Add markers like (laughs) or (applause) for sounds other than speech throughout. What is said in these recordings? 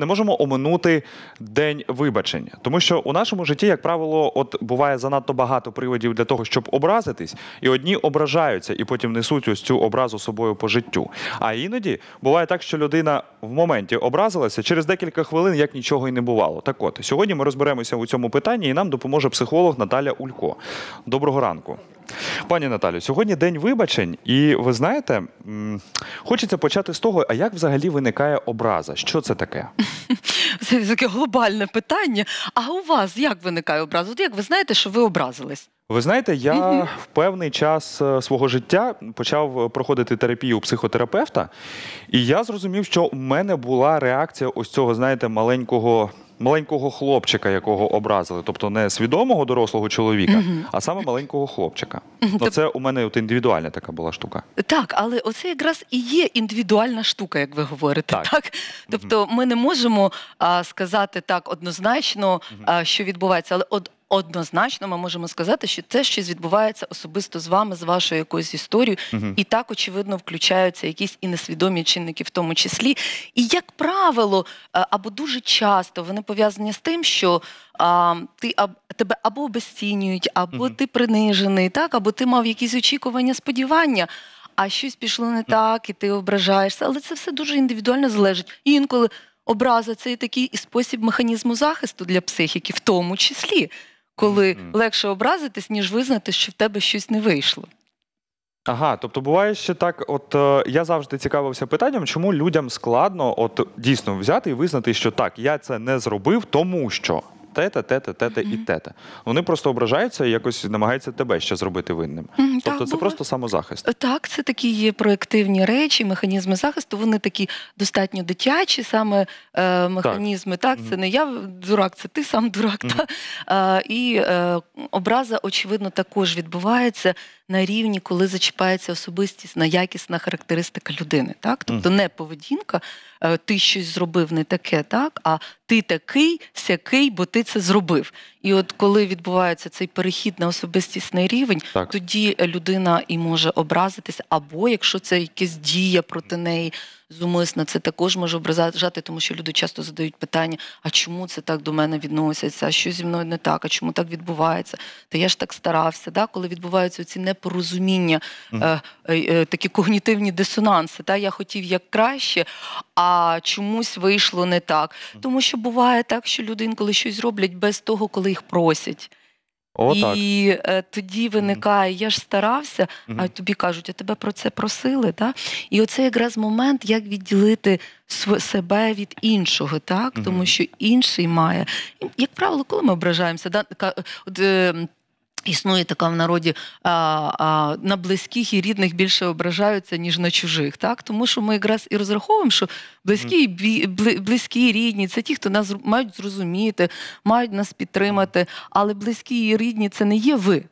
Не можемо оминути день вибачення, тому що у нашому житті, як правило, от буває занадто багато приводів для того, щоб образитись, і одні ображаються і потім несуть ось цю образу собою по життю. А іноді буває так, що людина в моменті образилася через декілька хвилин, як нічого й не бувало. Так, от сьогодні ми розберемося у цьому питанні, і нам допоможе психолог Наталя Улько. Доброго ранку. Пані Наталю, сьогодні день вибачень, і ви знаєте, хочеться почати з того, а як взагалі виникає образа? Що це таке? (laughs) Це таке глобальне питання. А у вас як виникає образа? От як ви знаєте, що ви образились? Ви знаєте, я в певний час е, свого життя почав е, проходити терапію у психотерапевта, і я зрозумів, що в мене була реакція ось цього, знаєте, маленького маленького хлопчика, якого образили, тобто не свідомого дорослого чоловіка, а саме маленького хлопчика. Ну, це у мене от індивідуальна така була штука. Так, але оце якраз і є індивідуальна штука, як ви говорите, так? Тобто ми не можемо сказати так однозначно, що відбувається, але от однозначно ми можемо сказати, що це щось відбувається особисто з вами, з вашою якоюсь історією, угу. і так очевидно включаються якісь і несвідомі чинники, в тому числі. І як правило, е, або дуже часто вони пов'язані з тим, що а, ти а, тебе або обесцінюють, або угу. ти принижений, так або ти мав якісь очікування, сподівання. А щось пішло не так, і ти ображаєшся, але це все дуже індивідуально залежить. І інколи образа це і такий і спосіб механізму захисту для психіки, в тому числі коли легше образитись, ніж визнати, що в тебе щось не вийшло. Ага, тобто буває ще так, от е, я завжди цікавився питанням, чому людям складно от дійсно взяти і визнати, що так, я це не зробив, тому що тета, тета, тета і тета. Вони просто ображаються і якось намагаються тебе ще зробити винним. Тобто це просто самозахист. Так, це такі є проективні речі, механізми захисту. Вони такі достатньо дитячі, саме е, механізми. Так, це не я дурак, це ти сам дурак. і е, образа, очевидно, також відбувається на рівні, коли зачіпається особистість на якісна характеристика людини. Так, тобто не поведінка, е, ти щось зробив не таке, так а ти такий, сякий, бо ти це зробив. І от коли відбувається цей перехід на особистісний рівень, так. тоді людина і може образитися, або якщо це якась дія проти неї зумисно, це також може ображати, тому що люди часто задають питання: а чому це так до мене відносяться? А що зі мною не так? А чому так відбувається? Та я ж так старався. Да? Коли відбуваються ці непорозуміння, mm е, е, такі когнітивні дисонанси, та я хотів як краще, а чомусь вийшло не так. Тому що буває так, що люди інколи щось роблять без того, коли їх просять і е, тоді виникає, я ж старався, угу. а тобі кажуть, а тебе про це просили. І оце якраз момент, як відділити себе від іншого, так? тому що інший має. Як правило, коли ми ображаємося, так? Існує така в народі а, а, на близьких і рідних більше ображаються, ніж на чужих. Так? Тому що ми якраз і розраховуємо, що близькі і близькі і рідні це ті, хто нас мають зрозуміти, мають нас підтримати. Але близькі і рідні це не є ви.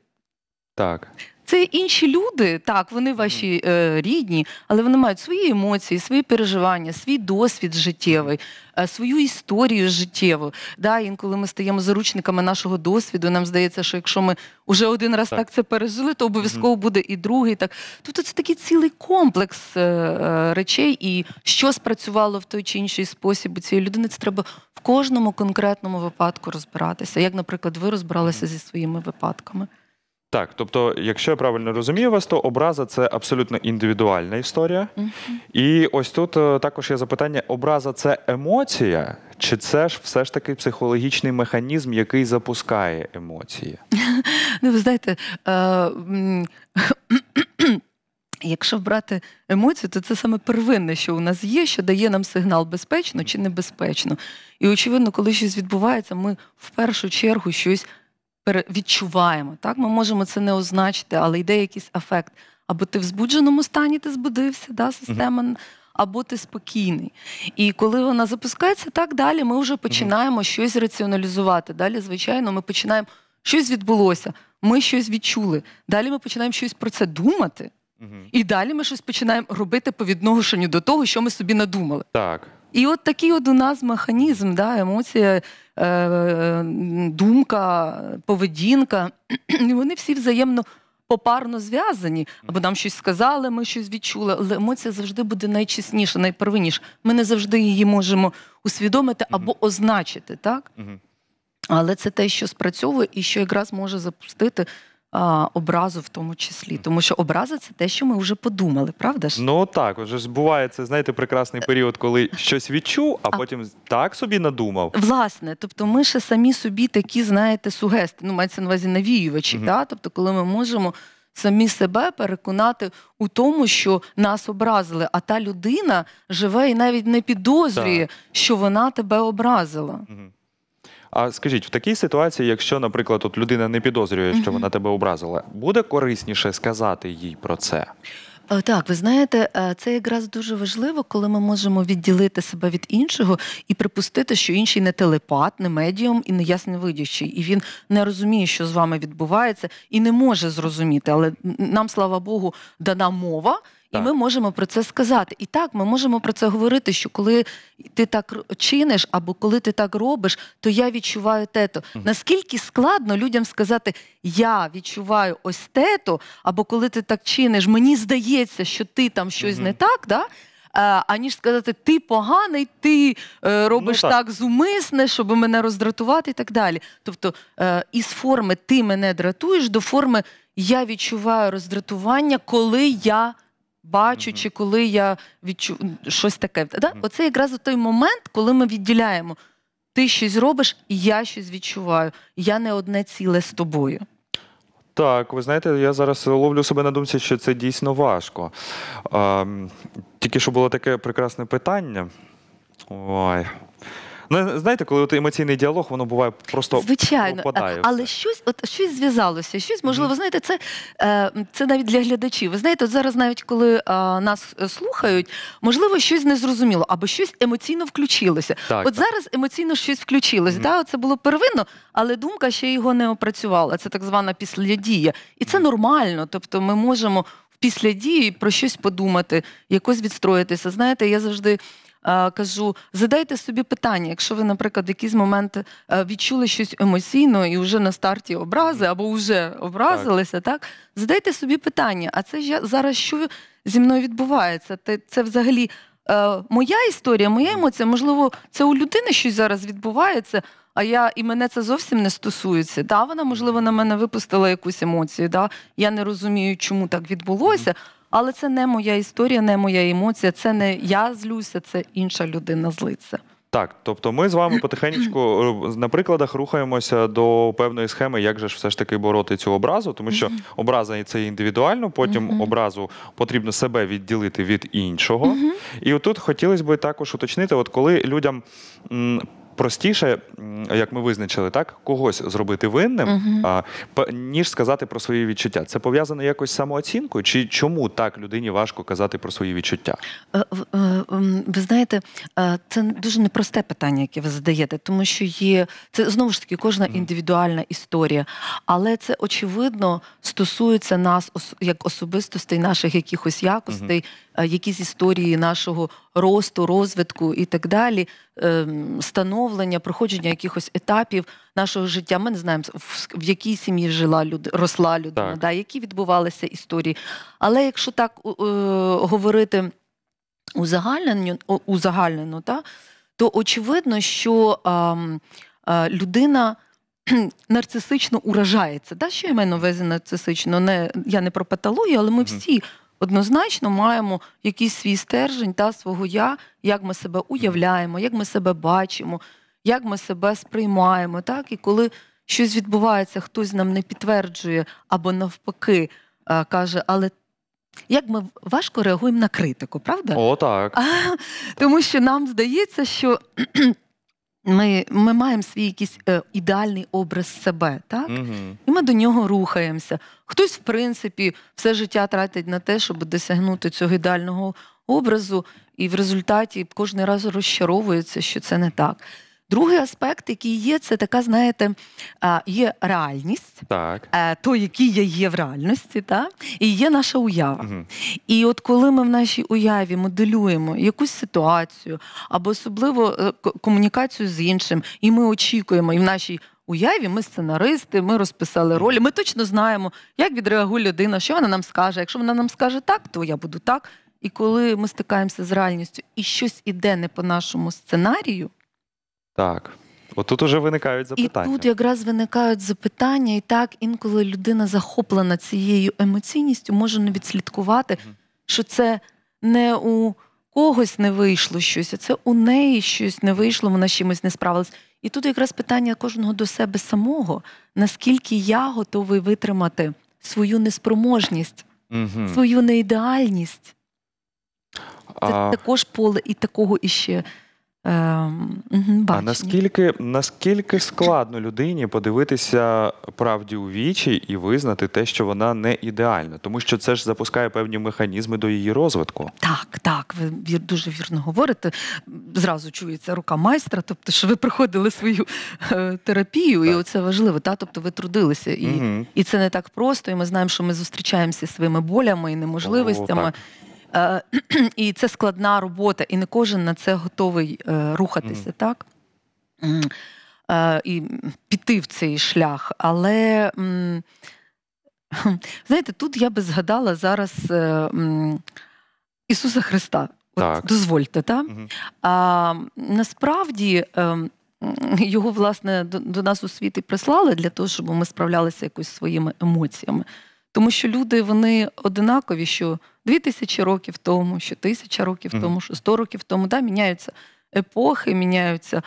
Так. Це інші люди, так, вони ваші е, рідні, але вони мають свої емоції, свої переживання, свій досвід життєвий, е, свою історію життєву. Да, Інколи ми стаємо заручниками нашого досвіду. Нам здається, що якщо ми вже один раз так, так це пережили, то обов'язково буде і другий. Так. Тобто це такий цілий комплекс е, е, речей, і що спрацювало в той чи інший спосіб у цієї людини, це треба в кожному конкретному випадку розбиратися. Як, наприклад, ви розбиралися зі своїми випадками. Так, тобто, якщо я правильно розумію вас, то образа це абсолютно індивідуальна історія. Угу. І ось тут е, також є запитання: образа це емоція, чи це ж все ж таки психологічний механізм, який запускає емоції? (laughs) Ну, ви знаєте, е, (clears throat) якщо брати емоцію, то це саме первинне, що у нас є, що дає нам сигнал безпечно чи небезпечно. І очевидно, коли щось відбувається, ми в першу чергу щось відчуваємо. Так? Ми можемо це не означити, але йде якийсь ефект. Або ти в збудженому стані ти збудився, да, система, або ти спокійний. І коли вона запускається, так далі ми вже починаємо щось раціоналізувати. Далі, звичайно, ми починаємо щось відбулося, ми щось відчули. Далі ми починаємо щось про це думати. uh І далі ми щось починаємо робити по відношенню до того, що ми собі надумали. Так. І от такий от у нас механізм, да, емоція, е, е думка, поведінка. вони всі взаємно попарно зв'язані, або нам щось сказали, ми щось відчули. Але емоція завжди буде найчесніша, найпервинніша. Ми не завжди її можемо усвідомити або означити, так? Але це те, що спрацьовує і що якраз може запустити образу в тому числі, тому що образа це те, що ми вже подумали, правда ж? Ну так, вже ж знаєте, прекрасний е, період, коли (laughs) щось відчув, а, а потім так собі надумав. Власне, тобто, ми ще самі собі такі, знаєте, сугести, ну мається на увазі навіювачі, угу. та? тобто, коли ми можемо. Самі себе переконати у тому, що нас образили, а та людина живе і навіть не підозрює, так. що вона тебе образила. Угу. А скажіть, в такій ситуації, якщо, наприклад, от людина не підозрює, що вона тебе образила, буде корисніше сказати їй про це? Е, так, ви знаєте, е, це якраз дуже важливо, коли ми можемо відділити себе від іншого і припустити, що інший не телепат, не медіум і не ясновидячий. І він не розуміє, що з вами відбувається, і не може зрозуміти. Але нам, слава Богу, дана мова. І ми можемо про це сказати. І так, ми можемо про це говорити, що коли ти так чиниш або коли ти так робиш, то я відчуваю тето. Угу. Наскільки складно людям сказати Я відчуваю ось тето, або коли ти так чиниш, мені здається, що ти там щось угу. не так. да? Аніж сказати, ти поганий, ти е, робиш ну, так. так зумисне, щоб мене роздратувати і так далі. Тобто, е, із форми ти мене дратуєш до форми я відчуваю роздратування, коли я бачу, чи коли я відчу щось таке. Оце якраз той момент, коли ми відділяємо. Ти щось робиш, і я щось відчуваю. Я не одне ціле з тобою. Так, ви знаєте, я зараз ловлю себе на думці, що це дійсно важко. Ем, тільки що було таке прекрасне питання. Ой. Ну, знаєте, коли от емоційний діалог, воно буває просто Звичайно, пропадає. але щось, от щось зв'язалося. Щось, можливо, знаєте, це е, це навіть для глядачів. Ви знаєте, от зараз, навіть коли е, нас слухають, можливо, щось незрозуміло або щось емоційно включилося. Так, от так. зараз емоційно щось включилось. Mm. Да, це було первинно, але думка ще його не опрацювала. Це так звана післядія, і це нормально. Тобто, ми можемо після дії про щось подумати, якось відстроїтися. Знаєте, я завжди. Е, кажу, задайте собі питання, якщо ви, наприклад, в якийсь момент е, відчули щось емоційно і вже на старті образи або вже образилися, так, задайте собі питання, а це ж зараз що зі мною відбувається? Це взагалі е, моя історія, моя емоція, можливо, це у людини щось зараз відбувається. А я і мене це зовсім не стосується. Да, вона можливо на мене випустила якусь емоцію. Да? Я не розумію, чому так відбулося. Але це не моя історія, не моя емоція. Це не я злюся, це інша людина злиться. Так, тобто ми з вами (clears throat) потихеньку е, на прикладах рухаємося до певної схеми, як же ж все ж таки бороти цю образу, тому що образа це індивідуально, потім образу потрібно себе відділити від іншого. І отут хотілося б також уточнити, от коли людям простіше, як ми визначили, так когось зробити винним, а, ніж сказати про свої відчуття. Це пов'язане якось з самооцінкою? Чи чому так людині важко казати про свої відчуття? Е, е, ви знаєте, е, це дуже непросте питання, яке ви задаєте, тому що є це знову ж таки кожна індивідуальна історія, але це очевидно стосується нас як особистостей, наших якихось якостей, якісь історії нашого росту, розвитку і так далі. Ем, становлення, проходження якихось етапів нашого життя. Ми не знаємо в якій сім'ї жила люд... росла людина, да, які відбувалися історії. Але якщо так е, говорити узагальнено, узагальнено та, то очевидно, що е, е, людина. (clears throat) Нарцисично уражається. Да, що я маю на увазі нарцисично? Не я не про патологію, але ми всі однозначно маємо якийсь свій стержень та свого я, як ми себе уявляємо, як ми себе бачимо, як ми себе сприймаємо. Так? І коли щось відбувається, хтось нам не підтверджує або навпаки е, каже, але. Як ми важко реагуємо на критику, правда? О, так. А, (laughs) Тому що нам здається, що ми ми маємо свій якийсь е, ідеальний образ себе, так? Угу. І ми до нього рухаємося. Хтось, в принципі, все життя тратить на те, щоб досягнути цього ідеального образу, і в результаті кожен раз розчаровується, що це не так. Другий аспект, який є, це така, знаєте, є реальність, так. Е, то, який я є в реальності, так? і є наша уява. Угу. І от коли ми в нашій уяві моделюємо якусь ситуацію або особливо е, комунікацію з іншим, і ми очікуємо, і в нашій Уяві, ми сценаристи, ми розписали ролі. Ми точно знаємо, як відреагує людина, що вона нам скаже. Якщо вона нам скаже так, то я буду так. І коли ми стикаємося з реальністю і щось іде не по нашому сценарію, так. От тут уже виникають запитання. І тут якраз виникають запитання, і так інколи людина захоплена цією емоційністю, може не відслідкувати, що це не у когось не вийшло щось, а це у неї щось не вийшло, вона з чимось не справилась. І тут якраз питання кожного до себе самого: наскільки я готовий витримати свою неспроможність, свою неідеальність. Це а... також поле і такого іще. Ем, бачення. А наскільки наскільки складно людині подивитися правді у вічі і визнати те, що вона не ідеальна, тому що це ж запускає певні механізми до її розвитку? Так, так, ви дуже вірно говорите. Зразу чується рука майстра, тобто що ви проходили свою е, терапію, так. і це важливо. Та тобто ви трудилися, і угу. і це не так просто. І ми знаємо, що ми зустрічаємося своїми болями і неможливостями. О, Е, (clears throat) і це складна робота, і не кожен на це готовий е, рухатися, так? Е, і піти в цей шлях. Але (laughs) знаєте, тут я би згадала зараз Ісуса Христа. От так. Дозвольте, так? Угу. А, насправді його власне до нас у світ і прислали для того, щоб ми справлялися якось своїми емоціями. Тому що люди вони одинакові, що дві тисячі років тому, що тисяча років тому, що сто років тому, да, міняються епохи, міняються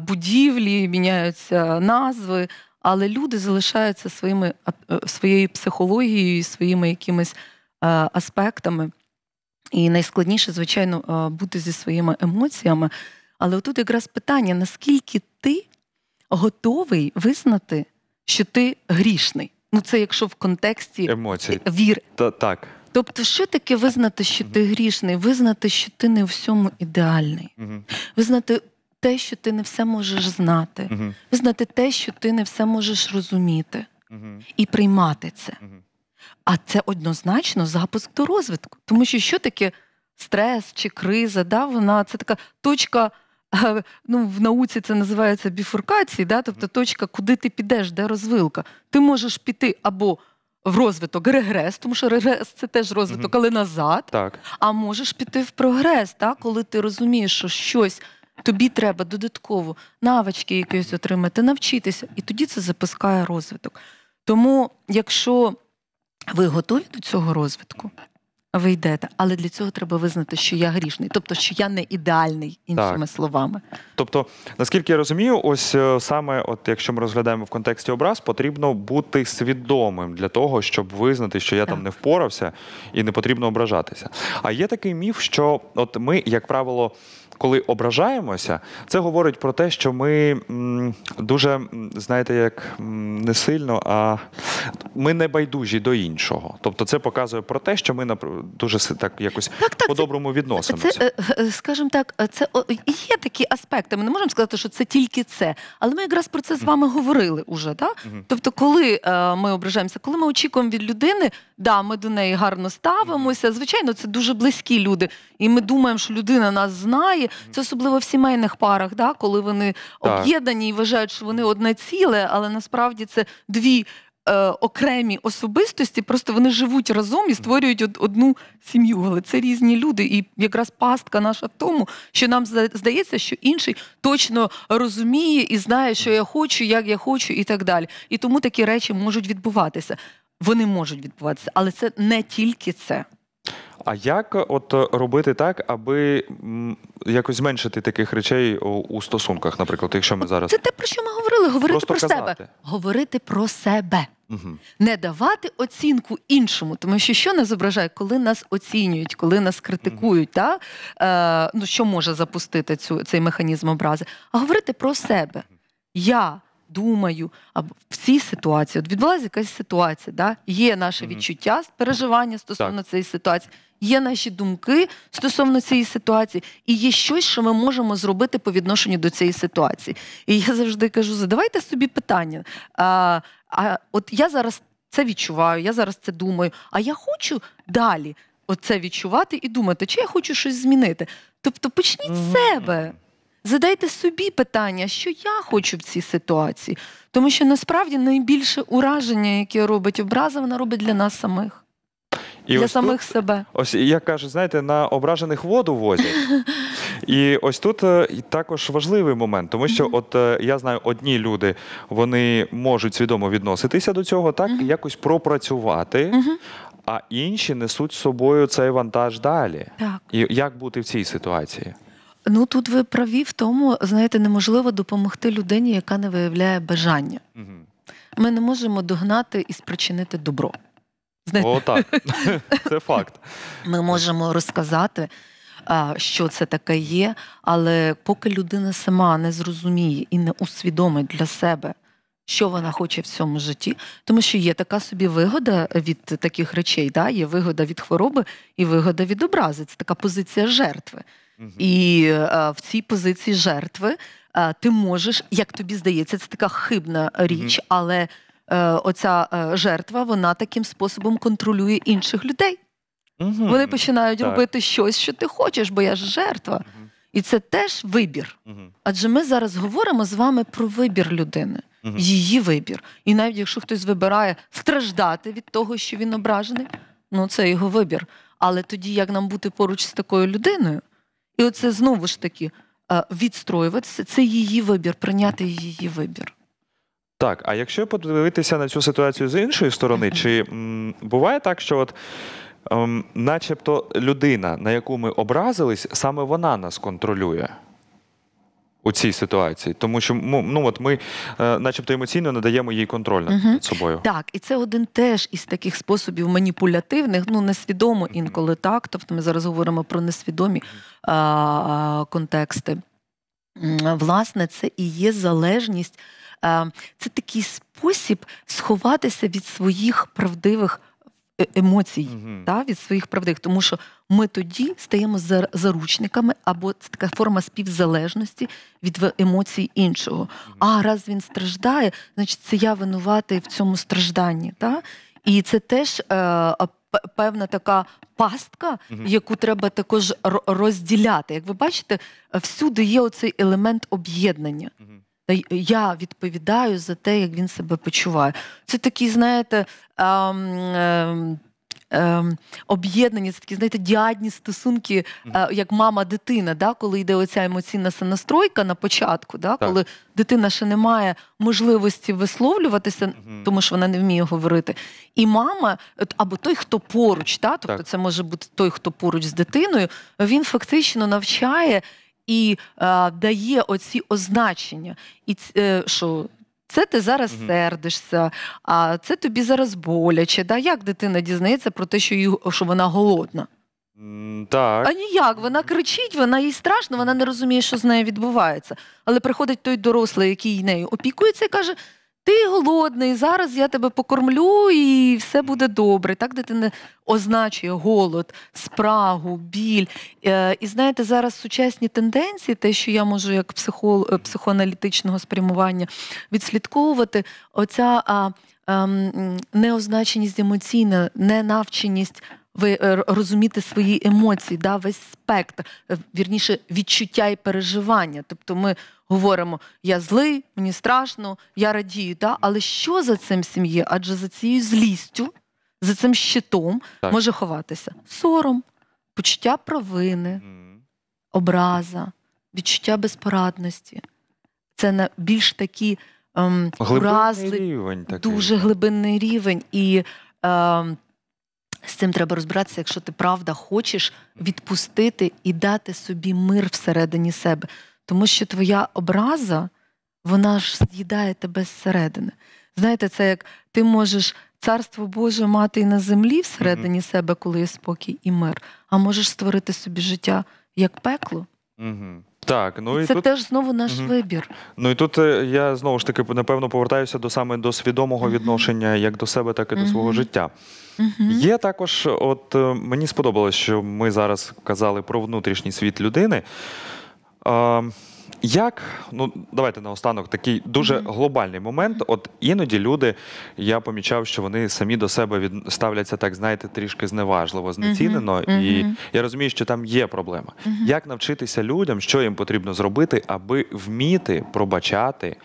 будівлі, міняються назви, але люди залишаються своїми е, своєю психологією, своїми якимись аспектами. І найскладніше, звичайно, бути зі своїми емоціями. Але тут якраз питання: наскільки ти готовий визнати, що ти грішний? Ну, це якщо в контексті Емоцій. вір. Та, так. Тобто, що таке визнати, що ти грішний, визнати, що ти не у всьому ідеальний, визнати те, що ти не все можеш знати, визнати те, що ти не все можеш розуміти і приймати це. А це однозначно запуск до розвитку. Тому що що таке стрес чи криза? Да? Вона це така точка. Е, ну, В науці це називається біфуркації, да? тобто точка, куди ти підеш, де розвилка. Ти можеш піти або в розвиток регрес, тому що регрес це теж розвиток, але назад. Так. А можеш піти в прогрес, так? коли ти розумієш, що щось тобі треба додатково навички якісь отримати, навчитися, і тоді це запускає розвиток. Тому, якщо ви готові до цього розвитку, ви йдете, але для цього треба визнати, що я грішний, тобто що я не ідеальний, іншими так. словами. Тобто, наскільки я розумію, ось е, саме, от якщо ми розглядаємо в контексті образ, потрібно бути свідомим для того, щоб визнати, що я так. там не впорався, і не потрібно ображатися. А є такий міф, що от ми, як правило, коли ображаємося, це говорить про те, що ми дуже, знаєте, як не сильно, а ми не байдужі до іншого. Тобто, це показує про те, що ми дуже так якось так, так, по-доброму відносимося. Це, е, е, скажімо так, е, це є такі аспекти. Ми не можемо сказати, що це тільки це, але ми якраз про це з вами говорили уже. Да? Тобто, коли ми ображаємося, коли ми очікуємо від людини да, ми до неї гарно ставимося. Звичайно, це дуже близькі люди, і ми думаємо, що людина нас знає. Це особливо в сімейних парах, да, коли вони об'єднані і вважають, що вони одне ціле, але насправді це дві. Е, окремі особистості, просто вони живуть разом і створюють одну сім'ю. Але це різні люди, і якраз пастка наша в тому, що нам здається, що інший точно розуміє і знає, що я хочу, як я хочу, і так далі. І тому такі речі можуть відбуватися вони можуть відбуватися, але це не тільки це. А як е, от е, робити так, аби якось зменшити таких речей у стосунках, наприклад, якщо ми зараз це те, про що ми говорили? Говорити Просто про казати. себе, говорити про себе, Угу. не давати оцінку іншому, тому що що не зображає, коли нас оцінюють, коли нас критикують, угу. та е, ну що може запустити цю цей механізм образи, а говорити про себе. Я думаю, а в цій ситуації от відбулася якась ситуація. Да? Є наше відчуття, переживання стосовно так. цієї ситуації, є наші думки стосовно цієї ситуації, і є щось, що ми можемо зробити по відношенню до цієї ситуації. І я завжди кажу: задавайте собі питання. А, а от я зараз це відчуваю, я зараз це думаю, а я хочу далі оце відчувати і думати, чи я хочу щось змінити. Тобто почніть з себе. Задайте собі питання, що я хочу в цій ситуації, тому що насправді найбільше ураження, яке робить образа, вона робить для нас самих. І Для самих тут, себе. Ось як кажуть, знаєте, на ображених воду возять. (laughs) І ось тут е, також важливий момент, тому що, от е, я знаю, одні люди вони можуть свідомо відноситися до цього, так якось пропрацювати, а інші несуть з собою цей вантаж далі. Так. І як бути в цій ситуації? Ну тут ви праві в тому, знаєте, неможливо допомогти людині, яка не виявляє бажання. Угу. Ми не можемо догнати і спричинити добро. Знаєте? О, так. (laughs) Це факт. Ми можемо розказати, що це таке є, але поки людина сама не зрозуміє і не усвідомить для себе. Що вона хоче в цьому житті, тому що є така собі вигода від таких речей, да? є вигода від хвороби і вигода від образи. Це така позиція жертви. І е, в цій позиції жертви е, ти можеш, як тобі здається, це така хибна річ, але е, оця жертва вона таким способом контролює інших людей. Вони починають робити щось, що ти хочеш, бо я ж жертва. І це теж вибір. Адже ми зараз говоримо з вами про вибір людини, її вибір. І навіть якщо хтось вибирає страждати від того, що він ображений, ну це його вибір. Але тоді як нам бути поруч з такою людиною? І оце знову ж таки е, відстроюватися це її вибір, прийняти її вибір. Так, а якщо подивитися на цю ситуацію з іншої сторони, чи м, буває так, що от м, ем, начебто людина, на яку ми образились, саме вона нас контролює? у цій ситуації, тому що ну от ми, е, начебто, емоційно надаємо їй контроль над угу. собою. Так, і це один теж із таких способів маніпулятивних, ну несвідомо інколи так. Тобто, ми зараз говоримо про несвідомі а, а контексти. Власне, це і є залежність, е, це такий спосіб сховатися від своїх правдивих. Е, емоцій угу. та, від своїх правдих, тому що ми тоді стаємо заручниками, або це така форма співзалежності від емоцій іншого. А раз він страждає, значить це я винуватий в цьому стражданні. Та? І це теж е, певна така пастка, яку треба також розділяти. Як ви бачите, всюди є оцей елемент об'єднання. Е, я відповідаю за те, як він себе почуває. Це такі, знаєте. Ем, ем, ем об'єднані, це такі, знаєте, діадні стосунки, е, як мама-дитина, да, коли йде оця емоційна настройка на початку, да, коли дитина ще не має можливості висловлюватися, Мгм. тому що вона не вміє говорити. І мама, або той, хто поруч, та, тобто Так. це може бути той, хто поруч з дитиною, він фактично навчає і е, дає оці означення, і е, що. Це ти зараз угу. сердишся, а це тобі зараз боляче. Да? Як дитина дізнається про те, що її, що вона голодна? так. А ніяк. Вона кричить, вона їй страшно, вона не розуміє, що з нею відбувається. Але приходить той дорослий, який нею опікується, і каже: ти голодний, зараз я тебе покормлю і все буде добре. Так дитина означує голод, спрагу, біль. Е, і знаєте, зараз сучасні тенденції, те, що я можу як психол, е, психоаналітичного спрямування відслідковувати, оця а, а, ем, неозначеність емоційна, ненавченість ви е, розуміти свої емоції, да, весь спектр, е, вірніше відчуття і переживання. Тобто ми говоримо, я злий, мені страшно, я радію. Да? Але що за цим сім'є? Адже за цією злістю, за цим щитом так. може ховатися сором, почуття провини, образа, відчуття безпорадності. Це на більш такі ем, глибинний вразли, рівень такий. дуже глибинний рівень. І ем, з цим треба розбиратися, якщо ти правда хочеш відпустити і дати собі мир всередині себе. Тому що твоя образа, вона ж з'їдає тебе зсередини. Знаєте, це як ти можеш царство Боже мати і на землі всередині mm-hmm. себе, коли є спокій і мир, а можеш створити собі життя як пекло, Угу. Так, ну і це тут... теж знову наш угу. вибір. Ну і тут е, я знову ж таки напевно повертаюся до саме до свідомого угу. відношення як до себе, так і угу. до свого життя. Є також, от е, мені сподобалось, що ми зараз казали про внутрішній світ людини. А, як ну давайте наостанок такий дуже глобальний момент. От іноді люди, я помічав, що вони самі до себе від ставляться так, знаєте, трішки зневажливо, знецінено, uh -huh, uh -huh. і я розумію, що там є проблема. Uh -huh. Як навчитися людям, що їм потрібно зробити, аби вміти пробачати?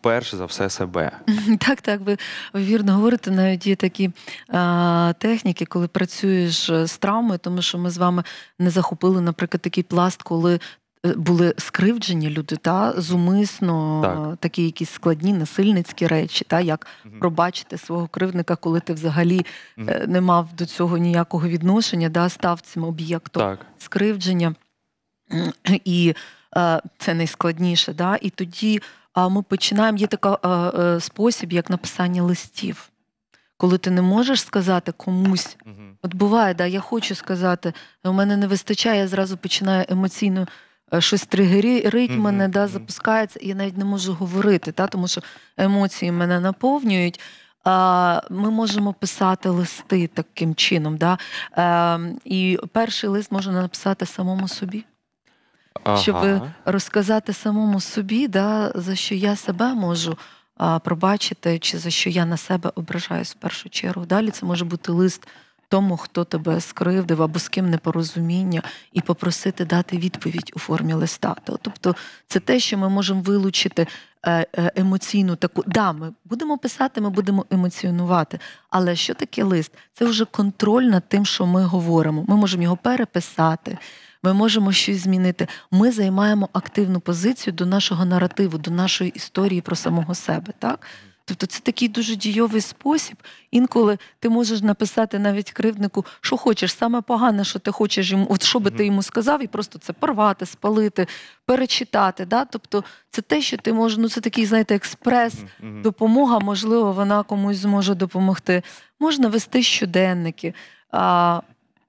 Перш за все себе. Так, так, ви вірно говорите, навіть є такі е, техніки, коли працюєш е, з травмою, тому що ми з вами не захопили, наприклад, такий пласт, коли були скривджені люди, та зумисно так. такі якісь складні насильницькі речі, та як угу. пробачити свого кривдника, коли ти взагалі угу. не мав до цього ніякого відношення, да, став цим об'єктом так. скривдження. (clears throat) І е, це найскладніше. Да? І тоді ми починаємо. Є такий е, спосіб, як написання листів. Коли ти не можеш сказати комусь, от буває, да, я хочу сказати, у мене не вистачає, я зразу починаю емоційно Е, щось тригерить мене, да, запускається, і я навіть не можу говорити, та, тому що емоції мене наповнюють. Ми можемо писати листи таким чином. Да? Ем, і перший лист можна написати самому собі, ага. щоб розказати самому собі, да, за що я себе можу пробачити, чи за що я на себе ображаюсь в першу чергу. Далі це може бути лист тому, хто тебе скривдив або з ким непорозуміння, і попросити дати відповідь у формі листа. Тобто, це те, що ми можемо вилучити е, е, емоційну таку. Да, ми будемо писати, ми будемо емоціонувати. Але що таке лист? Це вже контроль над тим, що ми говоримо. Ми можемо його переписати. Ми можемо щось змінити. Ми займаємо активну позицію до нашого наративу, до нашої історії про самого себе. Так Тобто це такий дуже дійовий спосіб. Інколи ти можеш написати навіть кривднику, що хочеш, саме погане, що ти хочеш йому, от що би ти йому сказав, і просто це порвати, спалити, перечитати. Да? Тобто це те, що ти можеш, ну це такий, знаєте, експрес, допомога, можливо, вона комусь зможе допомогти. Можна вести щоденники. А,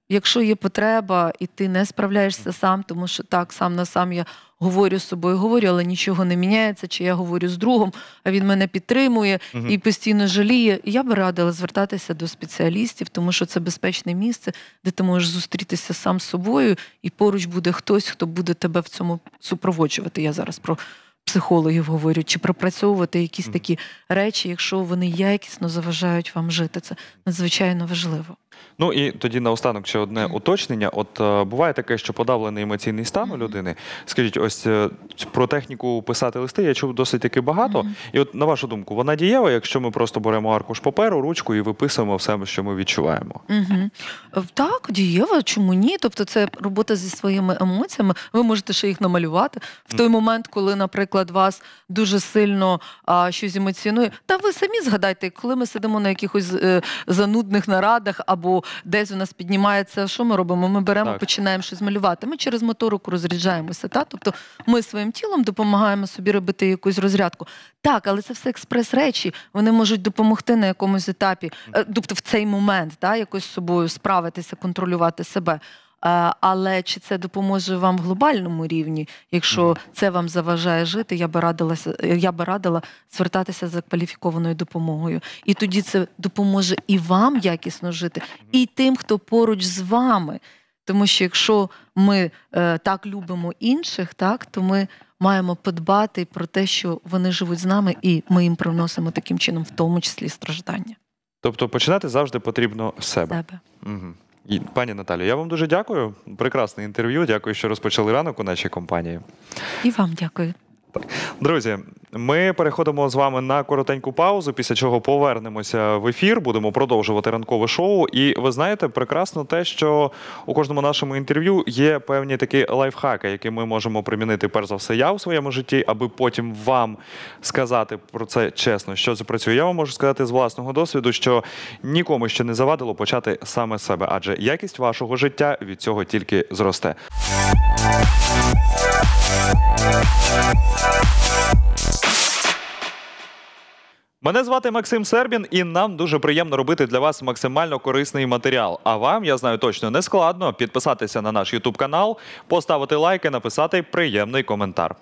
якщо є потреба, і ти не справляєшся сам, тому що так, сам на сам я говорю з собою, говорю, але нічого не міняється, чи я говорю з другом, а він мене підтримує і постійно жаліє. я би радила звертатися до спеціалістів, тому що це безпечне місце, де ти можеш зустрітися сам з собою, і поруч буде хтось, хто буде тебе в цьому супроводжувати. Я зараз про психологів говорю, чи пропрацьовувати якісь такі речі, якщо вони якісно заважають вам жити. Це надзвичайно важливо. Ну і тоді наостанок ще одне уточнення. От е, буває таке, що подавлений емоційний стан у людини. Скажіть, ось е, про техніку писати листи я чув досить таки багато. І от на вашу думку, вона дієва, якщо ми просто беремо аркуш паперу, ручку і виписуємо все, що ми відчуваємо. Угу. Так, дієва, чому ні? Тобто, це робота зі своїми емоціями. Ви можете ще їх намалювати в той момент, коли, наприклад наприклад, вас дуже сильно а, щось емоціонує. Та ви самі згадайте, коли ми сидимо на якихось е, занудних нарадах або десь у нас піднімається, що ми робимо? Ми беремо, так. починаємо щось малювати. Ми через моторику розряджаємося. Та? Тобто ми своїм тілом допомагаємо собі робити якусь розрядку. Так, але це все експрес-речі. Вони можуть допомогти на якомусь етапі, е, тобто в цей момент, та, якось з собою справитися, контролювати себе. Е, але чи це допоможе вам в глобальному рівні? Якщо це вам заважає жити, я би радилася, я би радила звертатися за кваліфікованою допомогою. І тоді це допоможе і вам якісно жити, і тим, хто поруч з вами. Тому що якщо ми е, так любимо інших, так то ми маємо подбати про те, що вони живуть з нами, і ми їм приносимо таким чином, в тому числі страждання. Тобто починати завжди потрібно з себе. себе. Угу. Пані Наталі, я вам дуже дякую. Прекрасне інтерв'ю. Дякую, що розпочали ранок у нашій компанії. І вам дякую. Так, друзі, ми переходимо з вами на коротеньку паузу, після чого повернемося в ефір. Будемо продовжувати ранкове шоу. І ви знаєте, прекрасно те, що у кожному нашому інтерв'ю є певні такі лайфхаки, які ми можемо примінити перш за все я у своєму житті, аби потім вам сказати про це чесно, що це працює. Я вам можу сказати з власного досвіду, що нікому ще не завадило почати саме з себе, адже якість вашого життя від цього тільки зросте. Мене звати Максим Сербін, і нам дуже приємно робити для вас максимально корисний матеріал. А вам я знаю точно не складно підписатися на наш Ютуб канал, поставити лайк і написати приємний коментар.